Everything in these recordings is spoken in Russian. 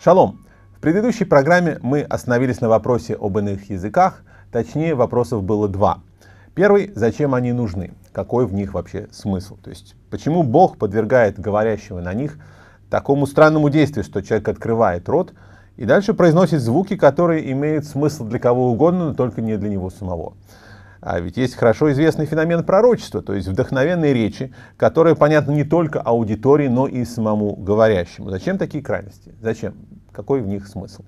Шалом! В предыдущей программе мы остановились на вопросе об иных языках, точнее вопросов было два. Первый — зачем они нужны, какой в них вообще смысл, то есть почему Бог подвергает говорящего на них такому странному действию, что человек открывает рот и дальше произносит звуки, которые имеют смысл для кого угодно, но только не для него самого. А ведь есть хорошо известный феномен пророчества, то есть вдохновенные речи, которые понятны не только аудитории, но и самому говорящему. Зачем такие крайности? Зачем? Какой в них смысл?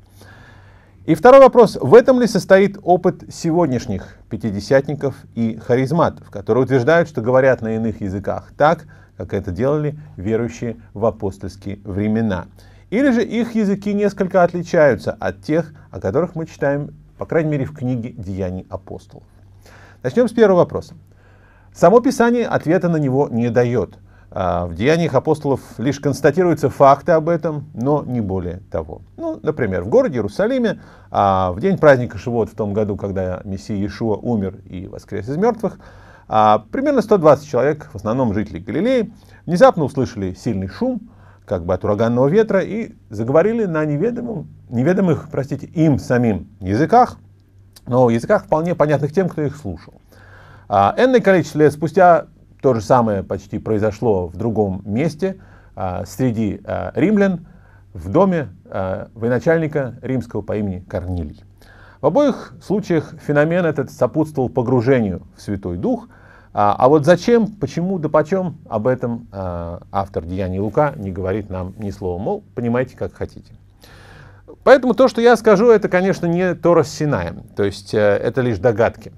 И второй вопрос. В этом ли состоит опыт сегодняшних пятидесятников и харизматов, которые утверждают, что говорят на иных языках так, как это делали верующие в апостольские времена? Или же их языки несколько отличаются от тех, о которых мы читаем, по крайней мере, в книге «Деяний апостолов». Начнем с первого вопроса. Само Писание ответа на него не дает. А, в деяниях апостолов лишь констатируются факты об этом, но не более того. Ну, например, в городе Иерусалиме а, в день праздника Шивот в том году, когда Мессия Иешуа умер и воскрес из мертвых, а, примерно 120 человек, в основном жители Галилеи, внезапно услышали сильный шум, как бы от ураганного ветра, и заговорили на неведомом, неведомых, простите, им самим языках – но в языках вполне понятных тем, кто их слушал. А, энное количество лет спустя то же самое почти произошло в другом месте, а, среди а, римлян, в доме а, военачальника римского по имени Корнилий. В обоих случаях феномен этот сопутствовал погружению в Святой Дух, а, а вот зачем, почему да почем, об этом а, автор Деяний Лука не говорит нам ни слова, мол, понимаете, как хотите. Поэтому то, что я скажу, это, конечно, не Тора Синая. То есть э, это лишь догадки.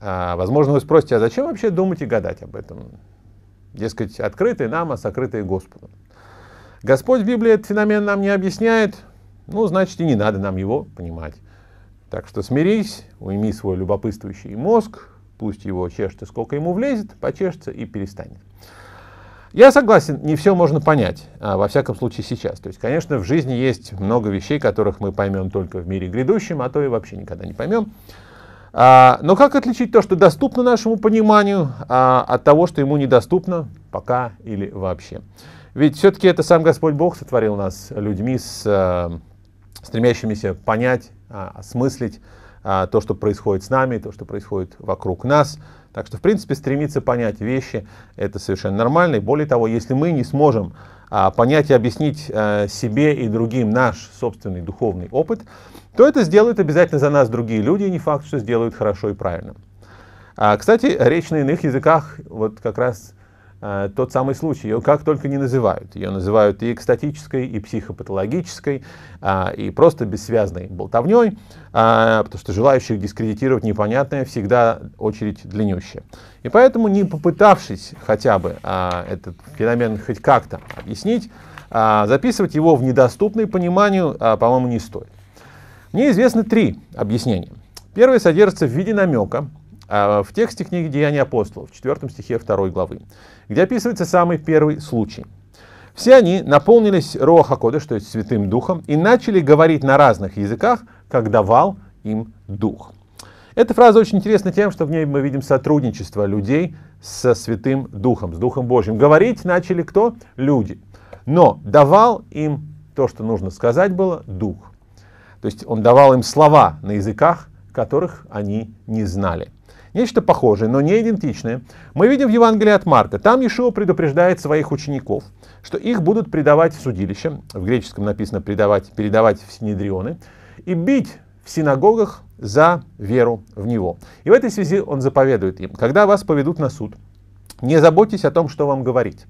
А, возможно, вы спросите, а зачем вообще думать и гадать об этом? Дескать, открытые нам, а сокрытые Господу. Господь в Библии этот феномен нам не объясняет, ну, значит, и не надо нам его понимать. Так что смирись, уйми свой любопытствующий мозг, пусть его чешется, сколько ему влезет, почешется и перестанет. Я согласен, не все можно понять, а, во всяком случае сейчас. То есть, конечно, в жизни есть много вещей, которых мы поймем только в мире грядущем, а то и вообще никогда не поймем. А, но как отличить то, что доступно нашему пониманию, а, от того, что ему недоступно пока или вообще? Ведь все-таки это сам Господь Бог сотворил нас людьми, с, э, стремящимися понять, а, осмыслить, а, то, что происходит с нами, то, что происходит вокруг нас. Так что, в принципе, стремиться понять вещи — это совершенно нормально. И более того, если мы не сможем а, понять и объяснить а, себе и другим наш собственный духовный опыт, то это сделают обязательно за нас другие люди, и не факт, что сделают хорошо и правильно. Кстати, речь на иных языках вот как раз Э, тот самый случай. Ее как только не называют. Ее называют и экстатической, и психопатологической, а, и просто бессвязной болтовней, а, потому что желающих дискредитировать непонятное всегда очередь длиннющая. И поэтому, не попытавшись хотя бы а, этот феномен хоть как-то объяснить, записывать его в недоступное пониманию, по-моему, не стоит. Мне известны три объяснения. Первое содержится в виде намека а, в тексте книги «Деяния апостолов», в 4 стихе 2 главы, где описывается самый первый случай. Все они наполнились Роха Кодыш, то есть Святым Духом, и начали говорить на разных языках, как давал им Дух. Эта фраза очень интересна тем, что в ней мы видим сотрудничество людей со Святым Духом, с Духом Божьим. Говорить начали кто? Люди. Но давал им то, что нужно сказать было, Дух. То есть он давал им слова на языках, которых они не знали. Нечто похожее, но не идентичное, мы видим в Евангелии от Марка. Там Иешуа предупреждает своих учеников, что их будут предавать в судилище, в греческом написано «предавать», «передавать в синедрионы», и бить в синагогах за веру в Него. И в этой связи он заповедует им, когда вас поведут на суд, не заботьтесь о том, что вам говорить.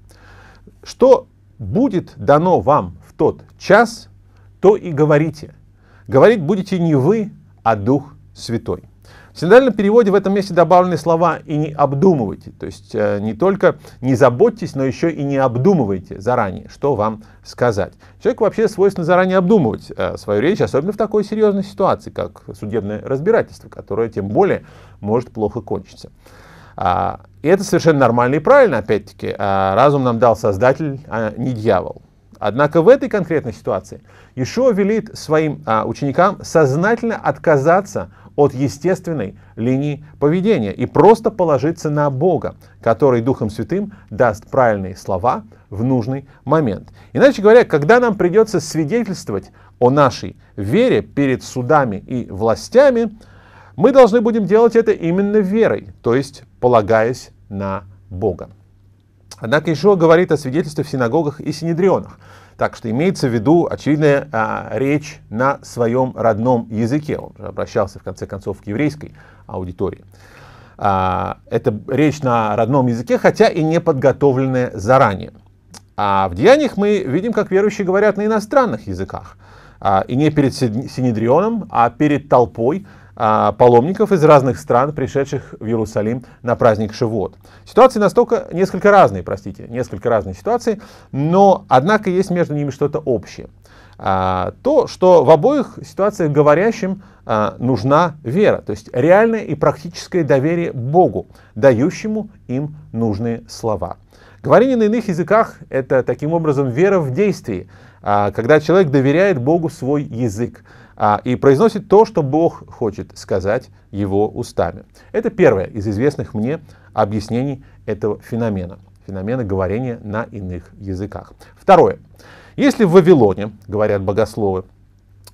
Что будет дано вам в тот час, то и говорите. Говорить будете не вы, а Дух Святой. В синодальном переводе в этом месте добавлены слова «и не обдумывайте», то есть э, не только не заботьтесь, но еще и не обдумывайте заранее, что вам сказать. Человеку вообще свойственно заранее обдумывать э, свою речь, особенно в такой серьезной ситуации, как судебное разбирательство, которое тем более может плохо кончиться. А, и это совершенно нормально и правильно, опять-таки. А, разум нам дал Создатель, а не дьявол. Однако в этой конкретной ситуации Ишуа велит своим а, ученикам сознательно отказаться от естественной линии поведения и просто положиться на Бога, который Духом Святым даст правильные слова в нужный момент. Иначе говоря, когда нам придется свидетельствовать о нашей вере перед судами и властями, мы должны будем делать это именно верой, то есть полагаясь на Бога. Однако Ишуа говорит о свидетельстве в синагогах и синедрионах. Так что имеется в виду очевидная а, речь на своем родном языке. Он же обращался, в конце концов, к еврейской аудитории. А, это речь на родном языке, хотя и не подготовленная заранее. А в деяниях мы видим, как верующие говорят на иностранных языках. А, и не перед Синедрионом, а перед толпой – а, паломников из разных стран, пришедших в Иерусалим на праздник Шивот. Ситуации настолько несколько разные, простите, несколько разные ситуации, но однако есть между ними что-то общее. А, то, что в обоих ситуациях говорящим а, нужна вера, то есть реальное и практическое доверие Богу, дающему им нужные слова. Говорение на иных языках – это таким образом вера в действии, когда человек доверяет Богу свой язык. А, и произносит то, что Бог хочет сказать его устами. Это первое из известных мне объяснений этого феномена, феномена говорения на иных языках. Второе. Если в Вавилоне, говорят богословы,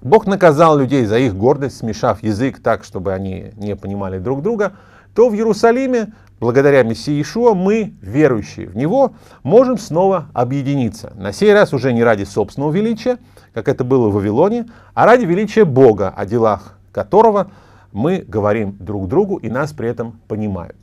Бог наказал людей за их гордость, смешав язык так, чтобы они не понимали друг друга, то в Иерусалиме благодаря Мессии Ишуа мы, верующие в Него, можем снова объединиться. На сей раз уже не ради собственного величия, как это было в Вавилоне, а ради величия Бога, о делах которого мы говорим друг другу и нас при этом понимают.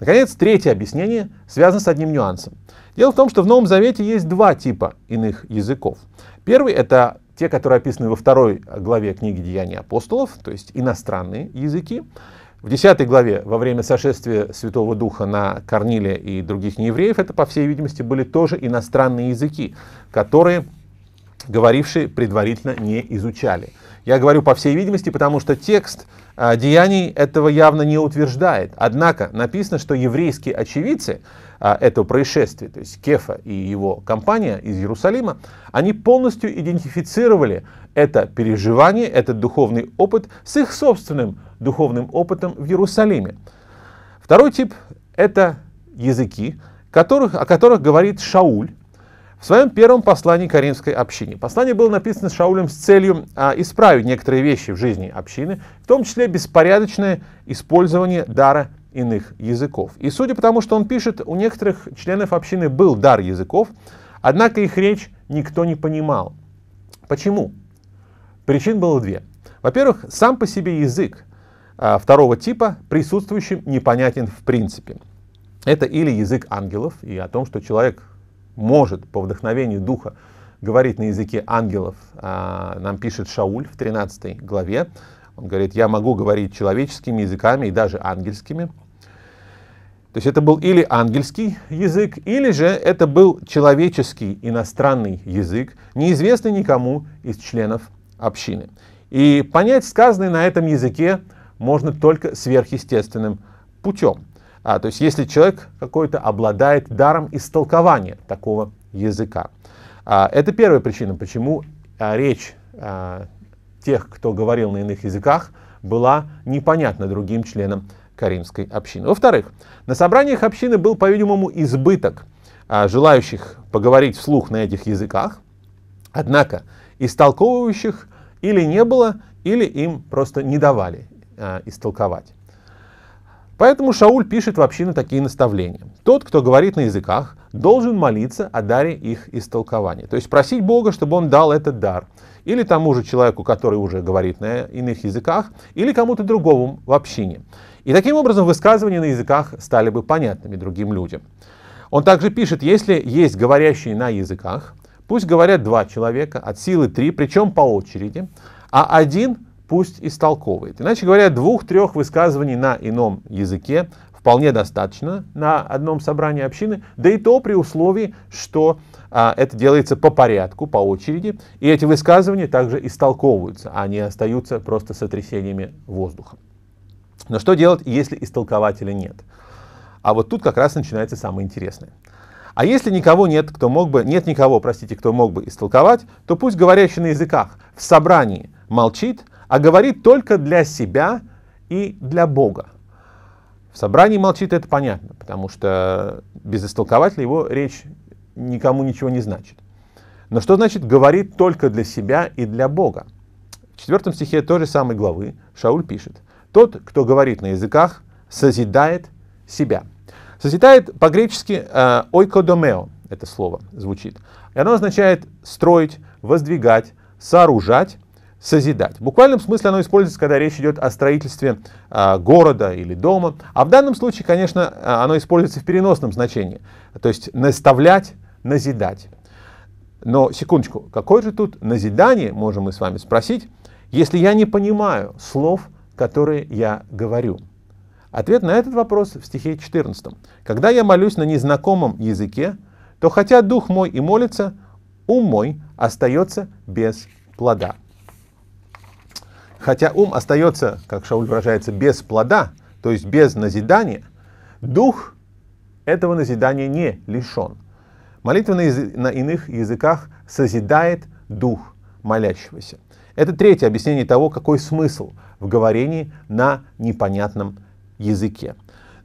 Наконец, третье объяснение связано с одним нюансом. Дело в том, что в Новом Завете есть два типа иных языков. Первый — это те, которые описаны во второй главе книги «Деяния апостолов», то есть иностранные языки. В 10 главе, во время сошествия Святого Духа на Корниле и других неевреев, это, по всей видимости, были тоже иностранные языки, которые говорившие предварительно не изучали. Я говорю по всей видимости, потому что текст э, деяний этого явно не утверждает. Однако написано, что еврейские очевидцы э, этого происшествия, то есть Кефа и его компания из Иерусалима, они полностью идентифицировали это переживание, этот духовный опыт с их собственным духовным опытом в Иерусалиме. Второй тип — это языки, которых, о которых говорит Шауль, в своем первом послании Каримской общине. Послание было написано Шаулем с целью а, исправить некоторые вещи в жизни общины, в том числе беспорядочное использование дара иных языков. И судя по тому, что он пишет, у некоторых членов общины был дар языков, однако их речь никто не понимал. Почему? Причин было две. Во-первых, сам по себе язык а, второго типа присутствующим непонятен в принципе. Это или язык ангелов, и о том, что человек может по вдохновению Духа говорить на языке ангелов, а, нам пишет Шауль в 13 главе. Он говорит, я могу говорить человеческими языками и даже ангельскими. То есть это был или ангельский язык, или же это был человеческий иностранный язык, неизвестный никому из членов общины. И понять сказанное на этом языке можно только сверхъестественным путем. А, то есть если человек какой-то обладает даром истолкования такого языка. А, это первая причина, почему а, речь а, тех, кто говорил на иных языках, была непонятна другим членам каримской общины. Во-вторых, на собраниях общины был, по-видимому, избыток а, желающих поговорить вслух на этих языках, однако истолковывающих или не было, или им просто не давали а, истолковать. Поэтому Шауль пишет вообще на такие наставления. Тот, кто говорит на языках, должен молиться о даре их истолкования. То есть просить Бога, чтобы он дал этот дар. Или тому же человеку, который уже говорит на иных языках, или кому-то другому в общине. И таким образом высказывания на языках стали бы понятными другим людям. Он также пишет, если есть говорящие на языках, пусть говорят два человека, от силы три, причем по очереди, а один пусть истолковывает. Иначе говоря, двух-трех высказываний на ином языке вполне достаточно на одном собрании общины, да и то при условии, что а, это делается по порядку, по очереди, и эти высказывания также истолковываются, а не остаются просто сотрясениями воздуха. Но что делать, если истолкователя нет? А вот тут как раз начинается самое интересное. А если никого нет, кто мог бы, нет никого, простите, кто мог бы истолковать, то пусть говорящий на языках в собрании молчит, а говорит только для себя и для Бога. В собрании молчит, это понятно, потому что без истолкователя его речь никому ничего не значит. Но что значит говорит только для себя и для Бога? В четвертом стихе той же самой главы Шауль пишет, тот, кто говорит на языках, созидает себя. Созидает по-гречески э, ойкодомео, это слово звучит. И оно означает строить, воздвигать, сооружать созидать. В буквальном смысле оно используется, когда речь идет о строительстве э, города или дома. А в данном случае, конечно, а, оно используется в переносном значении. То есть наставлять, назидать. Но, секундочку, какое же тут назидание, можем мы с вами спросить, если я не понимаю слов, которые я говорю? Ответ на этот вопрос в стихе 14. «Когда я молюсь на незнакомом языке, то хотя дух мой и молится, ум мой остается без плода». Хотя ум остается, как Шауль выражается, без плода, то есть без назидания, дух этого назидания не лишен. Молитва на, язы- на иных языках созидает дух молящегося. Это третье объяснение того, какой смысл в говорении на непонятном языке.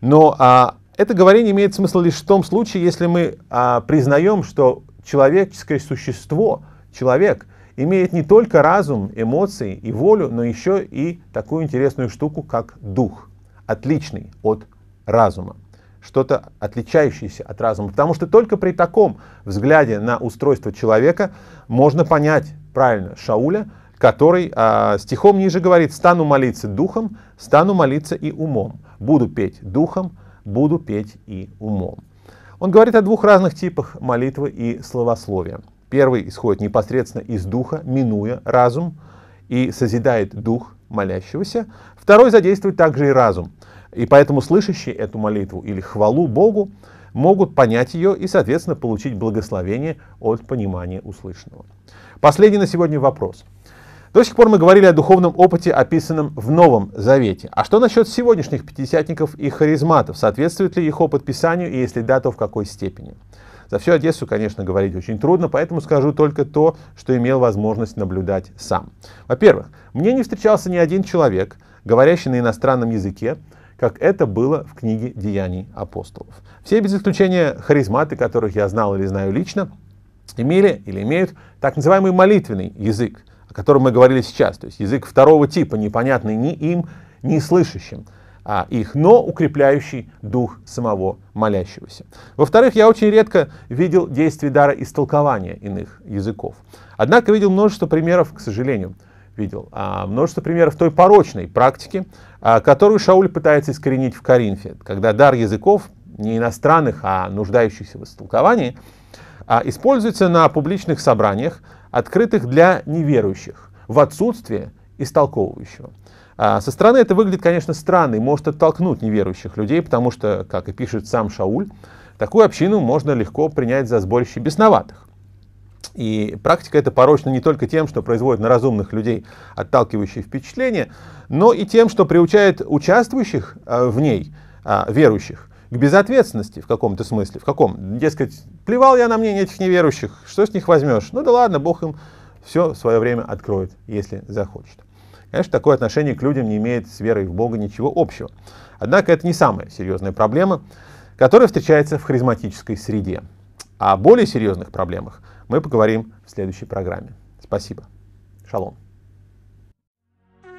Но а, это говорение имеет смысл лишь в том случае, если мы а, признаем, что человеческое существо, человек имеет не только разум, эмоции и волю, но еще и такую интересную штуку, как дух, отличный от разума что-то отличающееся от разума. Потому что только при таком взгляде на устройство человека можно понять правильно Шауля, который э, стихом ниже говорит «стану молиться духом, стану молиться и умом, буду петь духом, буду петь и умом». Он говорит о двух разных типах молитвы и словословия. Первый исходит непосредственно из духа, минуя разум, и созидает дух молящегося. Второй задействует также и разум. И поэтому слышащие эту молитву или хвалу Богу могут понять ее и, соответственно, получить благословение от понимания услышанного. Последний на сегодня вопрос. До сих пор мы говорили о духовном опыте, описанном в Новом Завете. А что насчет сегодняшних пятидесятников и харизматов? Соответствует ли их опыт Писанию, и если да, то в какой степени? За всю Одессу, конечно, говорить очень трудно, поэтому скажу только то, что имел возможность наблюдать сам. Во-первых, мне не встречался ни один человек, говорящий на иностранном языке, как это было в книге «Деяний апостолов». Все без исключения харизматы, которых я знал или знаю лично, имели или имеют так называемый молитвенный язык, о котором мы говорили сейчас, то есть язык второго типа, непонятный ни им, ни слышащим а, их, но укрепляющий дух самого молящегося. Во-вторых, я очень редко видел действие дара истолкования иных языков. Однако видел множество примеров, к сожалению, видел а, множество примеров той порочной практики, а, которую Шауль пытается искоренить в Коринфе, когда дар языков, не иностранных, а нуждающихся в истолковании, а, используется на публичных собраниях, открытых для неверующих, в отсутствие истолковывающего. А со стороны это выглядит, конечно, странно и может оттолкнуть неверующих людей, потому что, как и пишет сам Шауль, такую общину можно легко принять за сборище бесноватых. И практика эта порочна не только тем, что производит на разумных людей отталкивающие впечатления, но и тем, что приучает участвующих а, в ней, а, верующих, к безответственности в каком-то смысле. В каком? Дескать, плевал я на мнение этих неверующих, что с них возьмешь? Ну да ладно, Бог им все свое время откроет, если захочет. Конечно, такое отношение к людям не имеет с верой в Бога ничего общего. Однако это не самая серьезная проблема, которая встречается в харизматической среде. О более серьезных проблемах мы поговорим в следующей программе. Спасибо. Шалом.